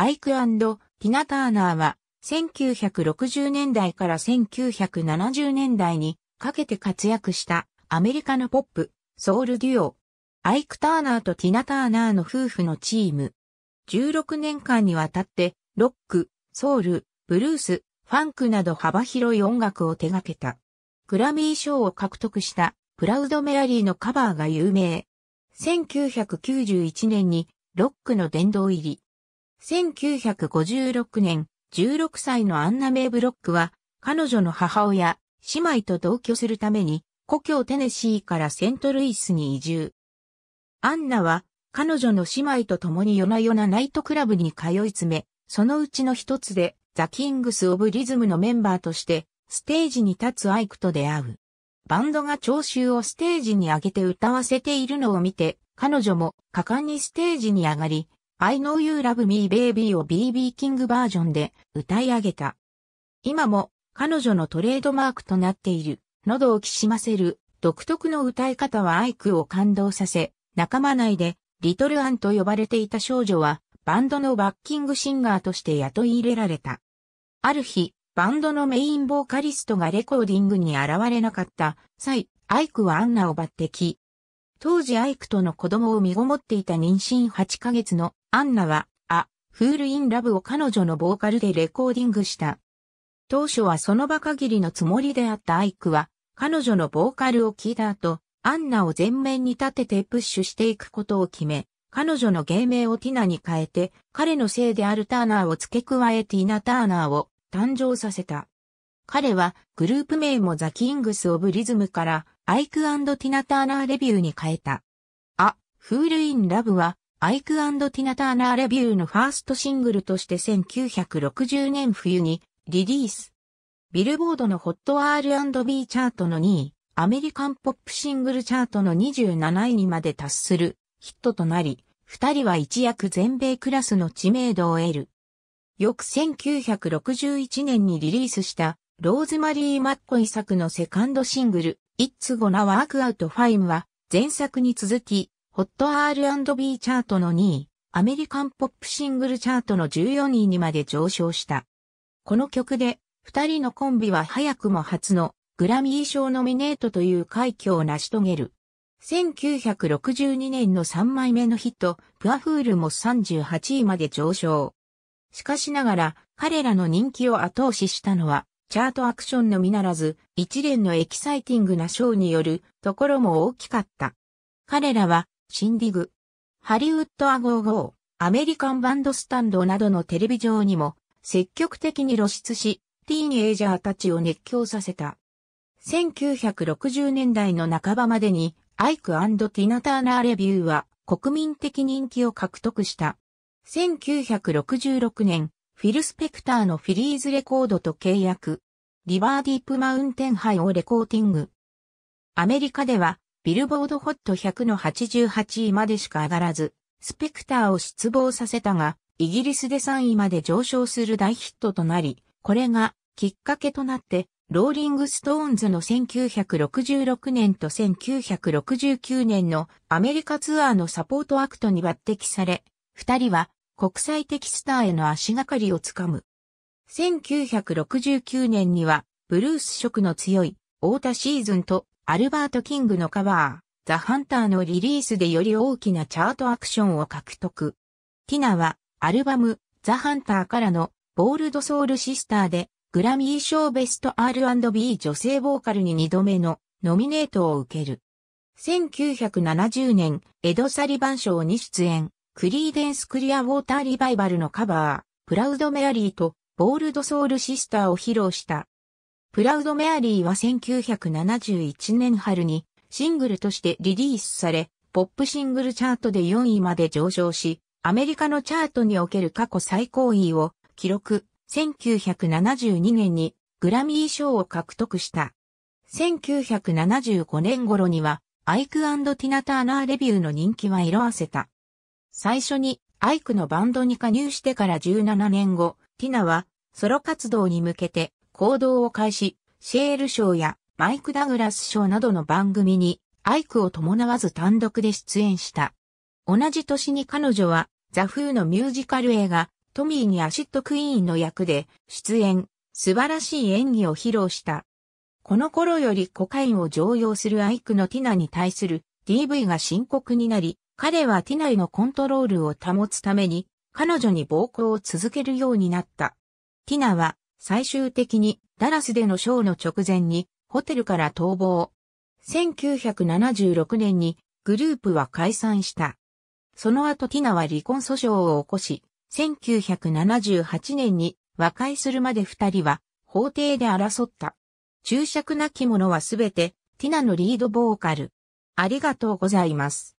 アイクティナ・ターナーは、1960年代から1970年代にかけて活躍したアメリカのポップ、ソウルデュオ。アイク・ターナーとティナ・ターナーの夫婦のチーム。16年間にわたって、ロック、ソウル、ブルース、ファンクなど幅広い音楽を手掛けた。グラミー賞を獲得したプラウド・メラリーのカバーが有名。1991年にロックの殿堂入り。1956年、16歳のアンナ・メイ・ブロックは、彼女の母親、姉妹と同居するために、故郷テネシーからセントルイスに移住。アンナは、彼女の姉妹と共に夜な夜なナイトクラブに通い詰め、そのうちの一つで、ザ・キングス・オブ・リズムのメンバーとして、ステージに立つアイクと出会う。バンドが聴衆をステージに上げて歌わせているのを見て、彼女も果敢にステージに上がり、I know you love me baby を BB キングバージョンで歌い上げた。今も彼女のトレードマークとなっている喉をきしませる独特の歌い方はアイクを感動させ、仲間内でリトルアンと呼ばれていた少女はバンドのバッキングシンガーとして雇い入れられた。ある日、バンドのメインボーカリストがレコーディングに現れなかった際、アイクはアンナを抜擢。当時アイクとの子供を身ごもっていた妊娠8ヶ月のアンナは、あ、フールインラブを彼女のボーカルでレコーディングした。当初はその場限りのつもりであったアイクは、彼女のボーカルを聞いた後、アンナを前面に立ててプッシュしていくことを決め、彼女の芸名をティナに変えて、彼のせいであるターナーを付け加えティナ・ターナーを誕生させた。彼はグループ名もザ・キングス・オブ・リズムからアイクティナ・ターナー・レビューに変えた。あ、フール・イン・ラブはアイクティナ・ターナー・レビューのファーストシングルとして1960年冬にリリース。ビルボードのホット R&B チャートの2位、アメリカンポップシングルチャートの27位にまで達するヒットとなり、二人は一躍全米クラスの知名度を得る。翌1961年にリリースしたローズマリー・マッコイ作のセカンドシングル、It's Gonna Work Out Fine は前作に続きホット R&B チャートの2位、アメリカンポップシングルチャートの14位にまで上昇した。この曲で、二人のコンビは早くも初のグラミー賞ノミネートという快挙を成し遂げる。1962年の3枚目のヒット、プアフールも38位まで上昇。しかしながら、彼らの人気を後押ししたのは、チャートアクションのみならず、一連のエキサイティングなショーによるところも大きかった。彼らはシンディグ、ハリウッドアゴーゴー、アメリカンバンドスタンドなどのテレビ上にも積極的に露出し、ティーンエイジャーたちを熱狂させた。1960年代の半ばまでに、アイクティナ・ターナーレビューは国民的人気を獲得した。1966年、フィル・スペクターのフィリーズレコードと契約、リバーディープマウンテンハイをレコーティング。アメリカではビルボードホット100の88位までしか上がらず、スペクターを失望させたが、イギリスで3位まで上昇する大ヒットとなり、これがきっかけとなって、ローリングストーンズの1966年と1969年のアメリカツアーのサポートアクトに抜擢され、二人は国際的スターへの足がかりをつかむ。1969年にはブルース色の強い太田シーズンとアルバート・キングのカバー、ザ・ハンターのリリースでより大きなチャートアクションを獲得。ティナは、アルバム、ザ・ハンターからの、ボールド・ソウル・シスターで、グラミー賞ベスト R&B 女性ボーカルに2度目のノミネートを受ける。1970年、エド・サリバン賞に出演、クリーデンス・クリア・ウォーター・リバイバルのカバー、プラウド・メアリーと、ボールド・ソウル・シスターを披露した。プラウドメアリーは1971年春にシングルとしてリリースされ、ポップシングルチャートで4位まで上昇し、アメリカのチャートにおける過去最高位を記録、1972年にグラミー賞を獲得した。1975年頃には、アイクティナ・ターナー・レビューの人気は色あせた。最初にアイクのバンドに加入してから17年後、ティナはソロ活動に向けて行動を開始、シェール賞やマイク・ダグラス賞などの番組に、アイクを伴わず単独で出演した。同じ年に彼女は、ザ・フーのミュージカル映画、トミーにアシッド・クイーンの役で出演、素晴らしい演技を披露した。この頃よりコカインを常用するアイクのティナに対する DV が深刻になり、彼はティナへのコントロールを保つために、彼女に暴行を続けるようになった。ティナは最終的にダラスでのショーの直前にホテルから逃亡。1976年にグループは解散した。その後ティナは離婚訴訟を起こし、1978年に和解するまで二人は法廷で争った。注釈なき者はすべてティナのリードボーカル。ありがとうございます。